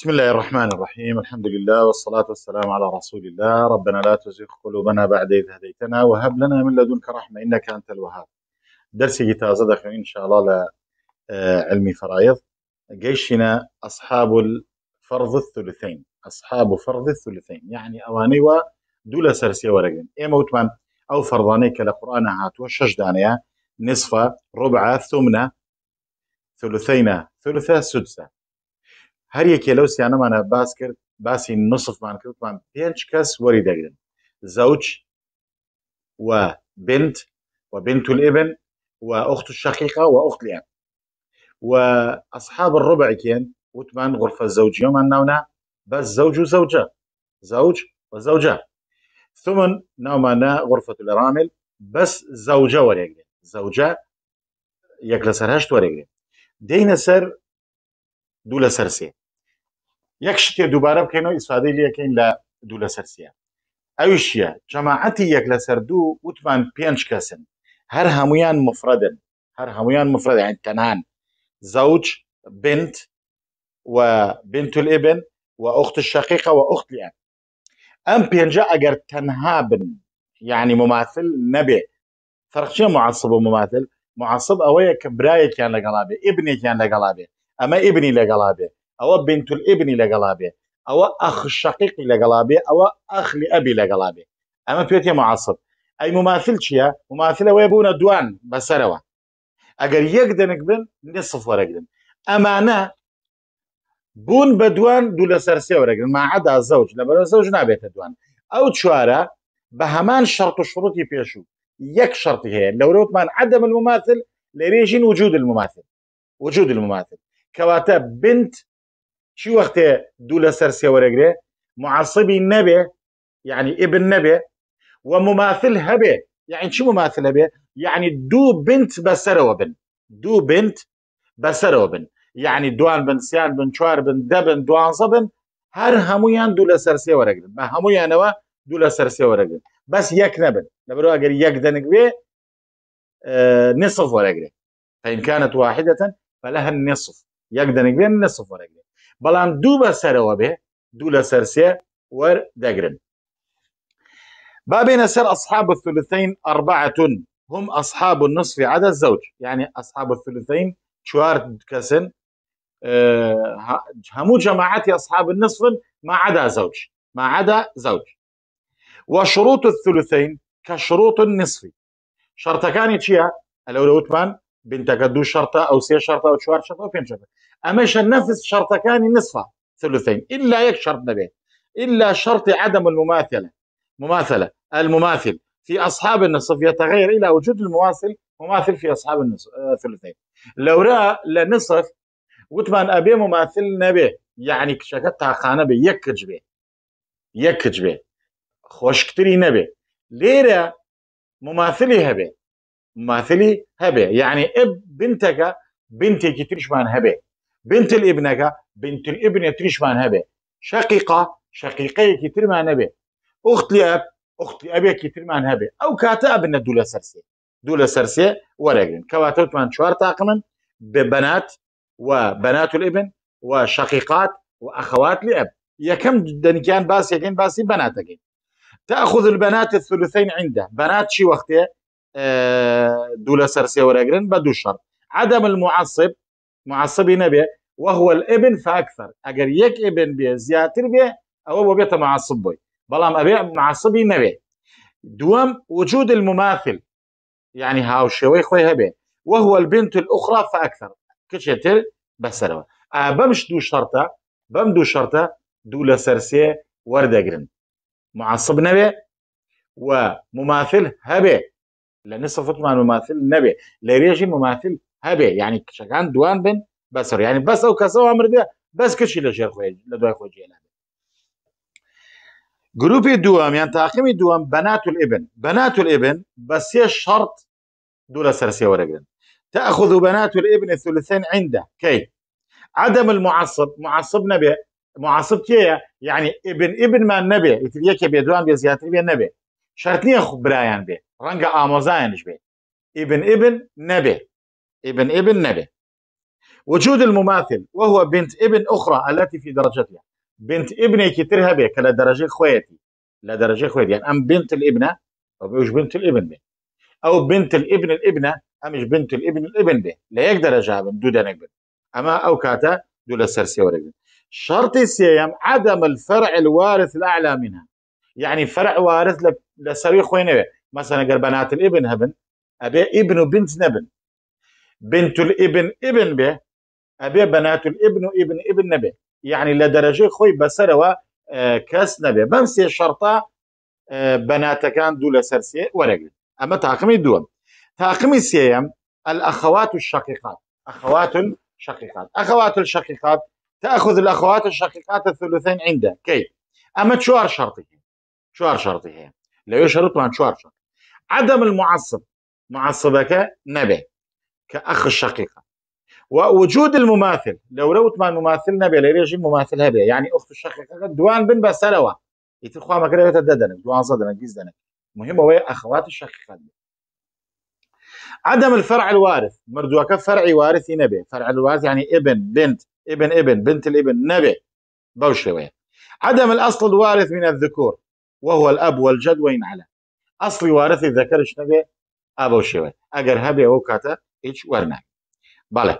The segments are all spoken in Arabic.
بسم الله الرحمن الرحيم الحمد لله والصلاة والسلام على رسول الله ربنا لا تزغ قلوبنا بعد إذ هديتنا وهب لنا من لدنك رحمة إنك أنت الوهاب درسي جتاز دخل إن شاء الله لعلمي آه، فرائض جيشنا أصحاب الفرض الثلثين أصحاب فرض الثلثين يعني أواني ودولة سرسية ورقين إيه وتمان أو فرضاني كلا قرآن هاتوا شجدانيا نصفة ربع ثمنة ثلثين ثلثة سدسة یکی لوس یعنی من باز کرد باسی کرد من پێنج کس وری دەگرن زوج و بنت و بنت الابن و أخت الشقيقة و أخت الأب و أصحاب الربع كان وتمان غرفة الزوجية ومن ناونا بس زوج و زوجة زوج و زوجة ثم ناومانا غرفة الأرامل بس زوجة وريقين زوجة يكلا سر هشت وريقين دينا سر دولا سر سين یک شتی دوباره بکەینەوە ئیسوادەی لەکەین لە دوو لەسەر سیە ئەوشیە جەماعەتی یەک لەسەر دوو وتمان پێنج هر همویان مفردن هر همویان هەمویان مفرەد تەنان زوج بنت و بنت الابن و وأخت الشقيقة اخت لیان أم اگر تنها بن یعنی مماثل نبی فرق چیه معصب و مماثل معصب أويا كبراية كان لگلابه ابني كان لگلابه أما ابنی لگلابه او بنت الابن لەگەڵا او اخ الشقيق شقیقی او اخ لابي ئەخلی اما لەگەڵا بێ ئەمە اي معاصب ئەی مماثل چییە مماثلەوەی بوونە دوان بەسەرەوە ئەگەر یەک بن نصف وەرەگرن ئەمانە بوون بە دوان دوو لەسەر سێ وەرەگرن ماعەدا زەوج لەبەر زەوج دوان ئەو چوارە بە هەمان شەرت و يك شرط هي لو روتمان عدم المماثل لريجين وجود المماثل وجود المماثل كواتب بنت شو وقت دوو لەسەر ورقري معصبي النبي يعني ابن نبي ومماثل هبه يعني شو مماثل هبه يعني دو بنت بسر وبن دو بنت بسر وبن يعني دوان بن سيان بن شوار بن دبن دوان صبن هر همویان دو لسرسی ورقري ما همویان هو دو لسرسی ورقري بس يك نبن نبرو اگر يك دنگ بي اه، نصف ورقري فإن كانت واحدة فلها النصف يقدر دنگ النصف ورگره دو بسر و به دو لسر سەرسێ ور با بين سر أصحاب الثلثين أربعة هم أصحاب النصف عدا الزوج يعني أصحاب الثلثين شوار كسن أه همو جماعات أصحاب النصف ما عدا زوج ما عدا زوج وشروط الثلثين كشروط النصف شرط كان تشيا الأولى وثمان بنتك دو شرطه او سي شرطه او شوار شرطه او پێنج شرطه شنفس نفس كان نصفة ثلثين الا يك شرط نبي الا شرط عدم المماثله مماثله المماثل في اصحاب النصف يتغير الى وجود المواصل مماثل في اصحاب النصف الثلثين آه، لو راى لنصف وتمان ابي مماثل نبي يعني كشكتها خانه بي يكج بي يكج بي كتري نبي ليره مماثلي هبه مماثلي هبه يعني اب بنتك بنتك ترشمان هبه بنت الابنك بنت الابن ترشمان هبه شقيقه شقيقيك ترمان هبه اخت لاب اخت لابيك ترمان هبه او كاتا ابن دولا سرسي دولا سرسي ورقن كواتوتمان شوار تاقمن ببنات وبنات الابن وشقيقات واخوات لاب يا كم دن كان باسي كان باسي بناتك تاخذ البنات الثلثين عنده بنات شي وقتها آه، دولة سرسية وراجرين بدو الشر عدم المعصب معصب نبي وهو الابن فأكثر أجر يك ابن بي زياتر بي أو بو بيت معصب بي بلام أبي معصب نبي دوام وجود المماثل يعني هاو شوي خوي هبه وهو البنت الأخرى فأكثر كشتر بسروا آه، بمش دو شرطة بم دو شرطة دولة سرسية وردقرن معصب نبي ومماثل هبه لان استفدت مع الممثل النبي لا يجي مماثل هبه يعني شكان دوان بن بسر يعني بس او كسو امر دي بس كشي لجير خوي لدوي خوي جيلان جروب دوام يعني تاخيم دوام بنات الابن بنات الابن بس هي شرط دولة سرسية ورقن تأخذ بنات الابن الثلثين عنده كي عدم المعصب معصب نبي معصب كي يعني, يعني ابن ابن ما النبي يتريك بيدوان بيزياتي بي النبي شرط نیه خوب برایان بی رنگ آموزانش بی ابن ابن نبی ابن ابن نبی وجود المماثل وهو بنت ابن أخرى التي في درجتها بنت ابنك ترهبي كلا درجة خويتي لا درجة خويتي يعني أم بنت الابنة أو مش بنت الابن به أو بنت الابن الابنة أمش بنت الابن الابن به لا يقدر أجاب دودا نقبل أما أو كاتا دولا سرسي ورقبل شرط السيام عدم الفرع الوارث الأعلى منها يعني فرع وارث لە سەروی مثلا قال بنات الابن هبن ابي ابن وبنت نبن بنت الابن ابن به ابي بنات الابن وابن ابن نبي يعني لدرجه خوي دەرەژەی و آه، كاس نبي نەبێ الشرطه آه، بنات كان دول سرسي لە اما تاقمي ئەمە تاقمي سيام الأخوات الشقيقات أخوات الشقيقات أخوات الشقيقات تأخذ الأخوات الشقيقات الثلثين عنده كيف أما تشوار شرطي چوار هي لا يشرط شەڕتمان چوار شەڕ عدم المعصب معصبك نبي كأخ الشقيقة ووجود المماثل لو ما مماثل نبي لريجي مماثل هبي يعني اخت الشقيقه دوان بن بسلوه يتخوا كريت تددنك دوان صدنك جيزدنك مهم هو اخوات الشقيقه عدم الفرع الوارث مردوك فرعي وارثي نبي فرع الوارث يعني ابن بنت ابن ابن بنت الابن نبي بوشوية عدم الأصل الوارث من الذكور وهو الاب والجد و این علا اصلی وارثی ذکرش نبێ ئابە شێوێ ئەگەر هەبێ ئەو کاتە هیچ وەرناک بەڵێ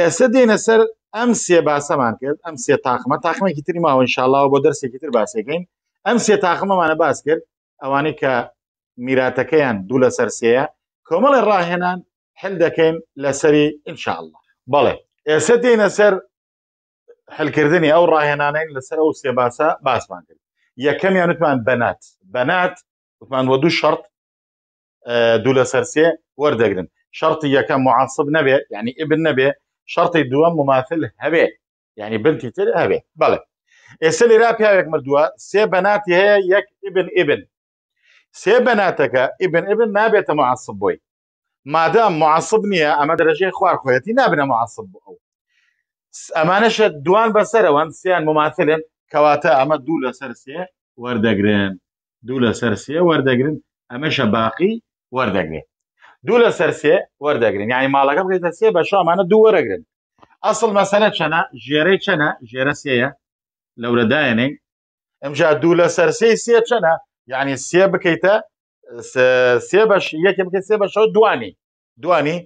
ئێستا آه، دێنە سەر ئەم سێ باسەمان کرد ئەم سێ تاخمە تاخمێکی تری ماوە انشاءڵاوە بۆ دەرسێکی تر باسێکین ئەم سێ تاخمەمانە باس کرد ئەوانەی کە میراتەکەیان دوو لە سەر سەیە کۆمەڵی ڕاهێنان هەندەکەین لەسەری انشاءله بەڵێ ئێستا دێنە سر كردني أو ئەو ڕاهێنانەی باس ما نقول يا كم يعني وتمان بنات بنات وتمان ودو شرط دولا دوو ورد سەرسێ شرط يا كم معصب نبي يعني ابن نبي شرط دووەم مماثل هبي يعني بنتي تر هبي بلى ئێستا لێرا پیاوێک مردووە سي بەناتی هەیە یەک ابن ابن سێ بەناتەکە ابن ئبن نابێتە معاصب بۆی مادام معاصب نییە اما درجه خوارخۆەتی نابنە معاصب معصب بوي ئەمانەشە دوان بەسەرەوەن سیان مماثلن کەواتە ئەمە دوو لە سەرسێ وەردەگرن دوو لە سەرسیە وەردەگرن ئەمەشە باقی وەردەگرێت دوو لە سەرسێ وەردەگرن یعنی ماڵەکە بێتە سێ بە شامانە دوو وەرەگرن ئەسڵ مەسەرە چەنە ژێرەی چەنە ژێرە سێە لەورەدایەنێ ئەمجا دوو لە سەرسی سێ چەنە یعنی سێ بکەیتە سێ بەش یەکێ بکەیت سێ بەشەوە دوانی دوانی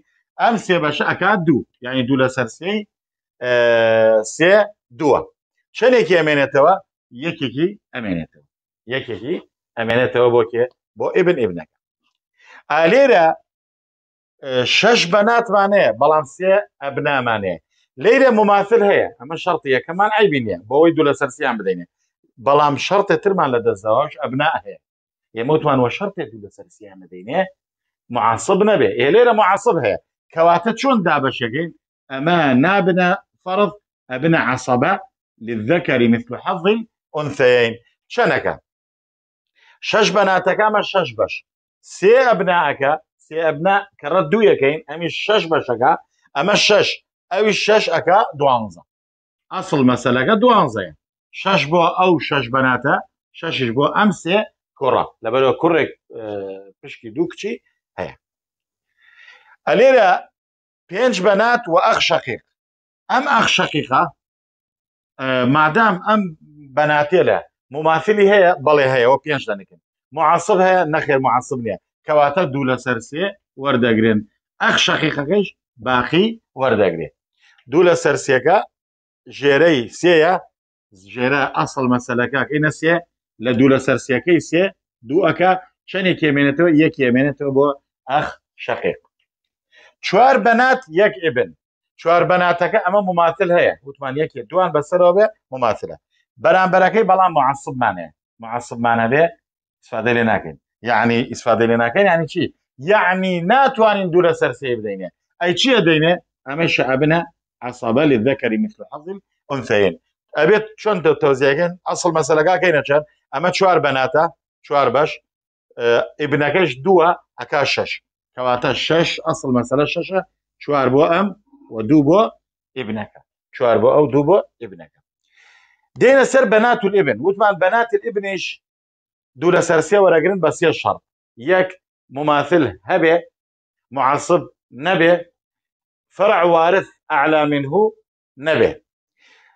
ئەم سێ بەش ئەکات دوو یعنی دوو لە سەرسی سێ دووە شەلێکی ئەمێنێتەوە یەکێکی ئەمێنێتەوە یەکێکی ئەمێنێتەوە بۆ کێ بۆ ئبن ئبنەکە ئالێرە شەش بە ناتوانێ بەڵام سێ ئەبنامانێ لێرە مماثل هەیە ئەمە شرت یەکەمان ئایبینە بۆەوەی دوو لە سەرسییان بدەینێ بەڵام شرتە ترمان لە دەستەوەش ئەبنا هەیە ئێمەوتوانوە شرتێک دوو لە سەرسییان دەینێ معاصب نەبێ ئێ لێرە معاصب هەیە کەواتە چۆن دابەشەگەین ئەمە نابە فرض ابن عصبة للذكر مثل حظ الأنثيين شنك شش بناتك أما شش بش سي أبنائك سي أبناء كردو يكين ام شش بشك أما الشش أو الشش أكا دوانزا أصل مسألة دوانزا شش بو أو شش بناتا شش بو أمسي كرة لبلو كرة آه، بشكي دوكتي هيا أليرا بينج بنات وأخ شقيق ئەم ئەخ شەقیقا مادام ئەم بەناتێ لە مماثلی هەیە بەڵێ هەیەەوە پێنج دەنکن معاصب هەیە نەخێر معاصب نیە کەواتە دوو لە سەرسێ وەردەگرن ئەخ شەقیقەکەش باقی وەردەگرێت دوو لە سەرسیەکە ژێرەی سێە ژێرە ئەسڵ مەسەلەکە ئینەسێ لە دوو لە سەرسیەکەی سێ دوو ئەکە چەندێک کێمێنێتەوە یەک ئێمێنێتەوە بۆ ئەخ شەقیق چوار بەنات یەک ئێبن شوار بناتك اما مماثل هي وثمان يكي دوان بس روبي مماثلة بران بركي بلان معصب معنى معصب معنى به استفاده لنا يعني استفاده لنا يعني شي يعني ناتوانين دولة سرسي بدينه اي شي دينه اما شعبنا عصابة للذكر مثل حظ الانثيين ابيت شون توزيعين اصل مسألة كاينة شان اما شوار بناتا شوار باش اه ابنكش دوا اكاشش كواتا شش اصل مسألة شش شوار بو ام و ابنك بۆ او دوبا ابنك ئەو سر بنات الابن دێنە بنات الابن و ئبن وتمان بەنات ئبنیش دوو لە مماثل هبه معصب نبه فرع وارث أعلى منه نبه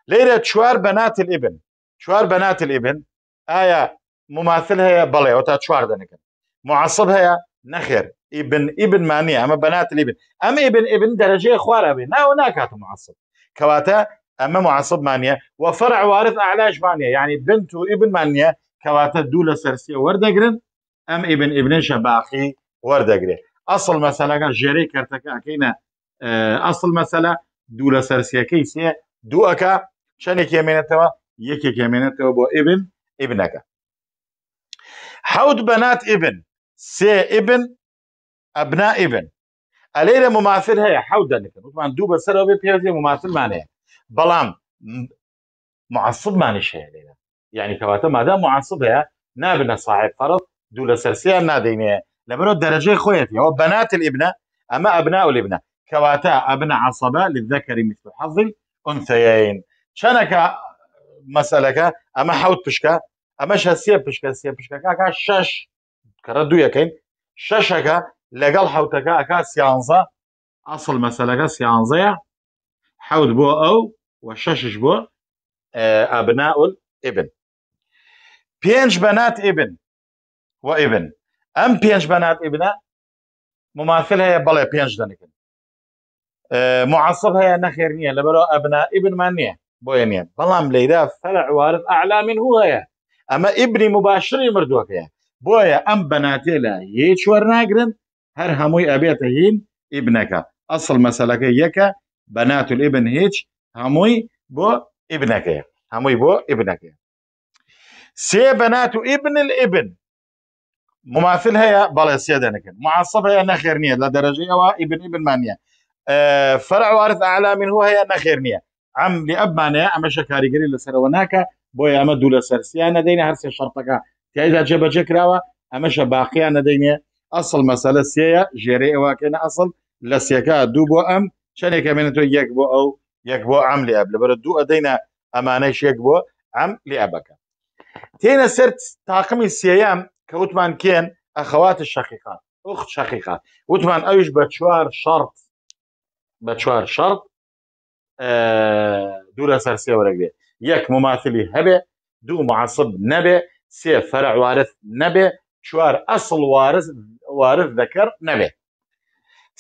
ليرة شوار بنات الابن شوار بنات الابن ايا مماثلها يا بلي وتا شوار دنك معصبها يا نخر ابن ابن مانية اما بنات الابن اما ابن ابن درجه خوار ابي نا هناك معصب كواتا اما معصب مانية وفرع وارث اعلاش مانية يعني بنت وابن مانية كواتا دولة سرسية وردقرن ام ابن ابن شباخي وردقرن اصل مسألة جري كرتك اكينا اه، اصل مسألة دولة سرسية كيسية دو اكا شانك يمينتوا يكيك يمينتوا بو ابن ابنك حوت بنات ابن سێ ئبن ئەبنا ئبن ئەلێرە مماثل هەیە حەوت دەنکن وتمان دوو بەسەرەوە بێ پێ مماثلمانەیە بەڵام معسبمانش هەیە لێرە یعنی کەواتە مادا معسب هەیە نابنە صاحب فەرڵ دوو لە سەرسیان نادەینێ لە برۆ دەرەجەی خۆیەوە بەنات الابنا ئەمە ئەبنا و لبنا کەواتە ئەبنا عسەبە لذەکەری مثل حەزل ئونتەین چەنەکە مەسەلەکە ئەمە حوت پشکە ئەمە شە سێ پشکە سێ پشکەکە شش كردو يكين ششكا لقال حوتكا أكا سيانزا أصل مسألة مەسلەکە سیانزەیە حەوت بۆ ئەو و شەشش بۆ ئەبناول ئبن پێنج بەنات ئبن و ئبن ئەم پێنج بەنات ئبنە مماثل هەیە بەڵێ پێنج دەنکن آه، معصب هەیە نەخێر نییە لەبەرەوە ئەبنا ئبنمان نییە بۆیە نیە بەڵام لەیدا فەرعوارت من هو أما ابني مباشر يمردوك يعني بويا ام بناتي لا هیچ وەرناگرن هر هموي ابيت هين ابنك اصل مەسەلەکە یەکە بنات الابن هیچ هموي بو ابنك هموي بو ابنك سي بنات ابن الابن مماثلها مماثل بلا سيادة نكن معصبة يا نخيرنية نەخێر هو ابن ابن مانية ئیبن فرع وارث أعلى من هو هي نخير نية عم لأب مانية أما شكاري قريل لسر وناكا بويا أما دولة سرسيانة دينا هرسي شرطكا که تایدا جێبەجێ کراوە ئەمەشە باقییان نەدەینێ ئەسڵ مەسەلە سێە ژێرە ئێواکەێنە ئەسڵ لە سێکە دوو بۆ ئەم چندێکە منێتۆ یەک بۆ ئەو یەک بۆ ئەم لێ لەبرە دوو ئەدەینە ئەمانەش یەک بۆ ئەم لێ ئەبەکە تێنە سەر تاقمی سێەم کە وتمان کێن ئەخەواتە شەقیقات ئوخت شەقیقات وتمان ئەوش بە چوار شەڕ بە چوار شەڕ دوورە سەر سێوەرەگرێت یک مماثلی هەبێ دو معصب نەبێ سێ فەرعوارث نەبێ چوار ئەسڵ وارز وارز دەکەر نەبێ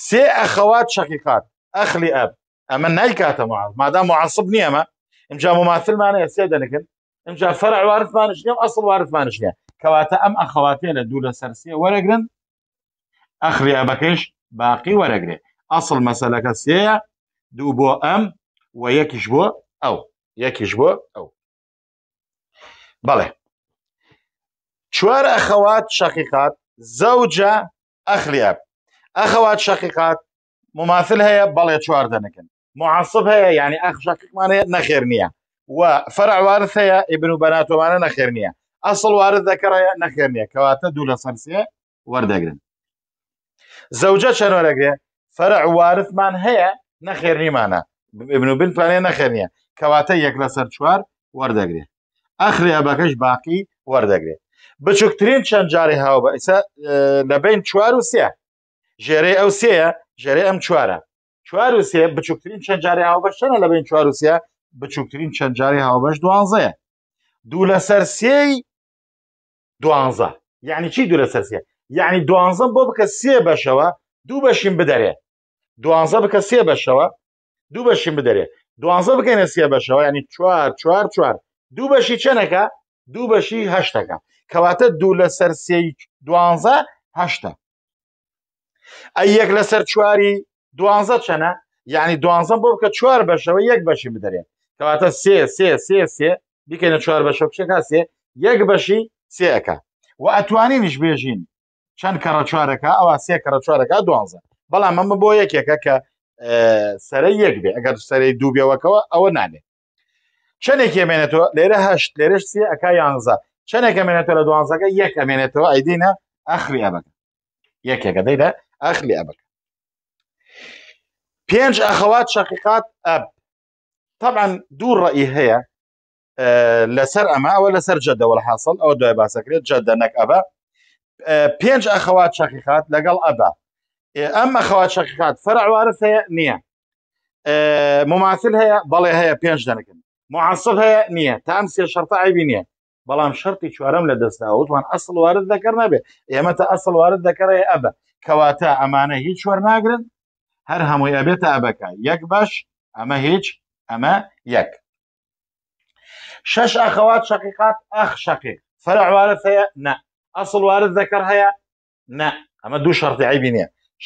سێ ئەخەوات شەقیقات ئەخلی ئەب ئەمە نایکاتە معاز مادام مععصب نییە ئەمە اینجا مماثلمانە سێ دەنکن اینجا فەرع وارثمانش نیە ئەسڵ وارثمانش نیە کەواتە ئەم ئەخەواتێ لە دوو لە سەرسیە وەرەگرن ئەخلی ئەبەکەش باقی وەرەگرێ ئەسڵ مەسەلەکە سەیە دوو بۆ ئەم و یەکیش بۆ ئەو یەکیش بۆ ئەو بەڵێ چوار أخوات شقيقات زوجة أخلياب أخوات شقيقات مماثل هي بلا چوار دنكن معصب هي يعني أخ شقيق معناها نخيرنية وفرع وارث هي ابن بناته معناها نخيرنية أصل وارث ذكر هي نخيرنية كواتا دولة صرسية وردقرن زوجة شنو فرع وارث مان هي نخيرني معناها ابن بنت معناها نخيرنية کەواتە یەک لەسەر چوار وەردەگرێت ئەخریا بەکەش باقی وەردەگرێت بچووکترین چەند جاری هاو بە ئیسا لەبین چوار و سێ ژێرە ئەو سەیە ژێرە ئەم چوارە چوار و سێ بچووکترین چەند جاری هاوبەش چەنە لەبین چوار و سێ بچووکترین چەند جاری هاوبەش دوانزەیە دوو لەسەر سێی دوانزە یعنی چی دوو لەسەر سێ یعنی دوانزە بۆ بکە سێ بەشەوە دوو بەشین بدەرێ دوانزە بکە سێ بەشەوە دوو بەشین بدەرێ دوانزە بکەینە سێ بەشەوە ینی چوار چوار چوار دوو بەشی چەنەکە دوو بەشی هەشتەکە کەواتە دوو لە سەر سێ دوانزە هەشتا ئەی یەک لە سەر چواری دوانزە چەنە یعنی دوانزە بۆ بکە چوار بەشەوە یەک بەشی بدرێن کەواتە سێ سێ سێ سێ بکەنە چوار بەشە بچەکە سێ یەک بەشی سێەکە و ئەتوانینش بێژین چەند کەڕە چوارەکە ئەوە سێ کەڕە چوارەکە دوانزە بەڵام ئەمە بۆ یەکێکە کە سەرە یەک بێ ئەگەر سەری دوو بێەوەکەوە ئەوە نانێت چەندێک ێمێنێتەوە لێرە هەشت لێرەش سێ ئەکا یانزە چەندێکەمێنێتە لە دوانزەکە یەک ئەمێنێتەوە ئەیدینە ئەخلی ئەبەکە یەکێکە دەیدا ئەخلی ئەبەکە پێنج ئەخەوات شقیقات ئەب طبعا دوو ڕئی هەیە لەسەر ئەماوە لەسەر جدەوە حاصل ئەو دوای باسەکرێت جدە نەک ئەبە پێنج ئەخەوات شقیقات لەگەڵ ئەبە ئەم ئەخەوات شقیقات فەرعوارف هەیە نییە مماثل هەیە بەڵێ هەیە پێنج دەنەکن معاصف هەیە نییە تا ئەم سێ شەرتە عیبی نییە بەڵام شەرتی چوارم لە داوت وان اصل وارد نبي نابێت ئێمەتە اصل وارد دەکەڕێ ئەبە کەواتە ئەمانە هیچ وەرناگرن هەر هەمووی ئەبێتە ئەبەکە يك باش اما هيج اما يك شش اخوات شقيقات اخ شقيق فرع وارث هي نا اصل وارد ذكر هي نا اما دو شەرتی عیبی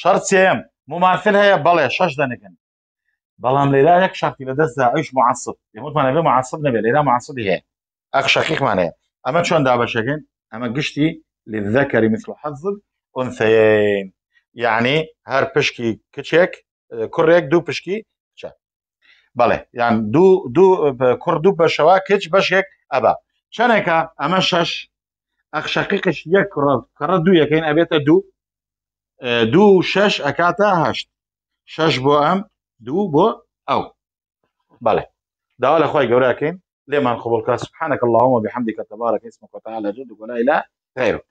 شرط سيام مماثل هي بەڵێ شش دەنگن بلام ليلا يك شرطي لدست داوت معصب يموت ما نبي معصب نبي ليلا معصب هي ئەک شەقیقمانەیە ئەمە چۆن دابەشەکەن ئەمە گشتی لذەکەری مثل حەزب ئۆنسەین یعنی هەر پشکی کچێک کوڕێک دوو پشکی چە بەڵێ یان دوو کورد و بەشەوە کچ بەشێک ئەبا چەندێکە ئەمە شەش ئەخ شەقیقش یەک کڕە دوو یەکەین ئەبێتە دوو دوو شەش ئەکاتە هەشت شەش بۆ ئەم دوو بۆ ئەو بەڵێ داوا لە خۆی گەوراکەین لمن قبلك سبحانك اللهم وبحمدك تبارك اسمك وتعالى جدك ولا إله غيرك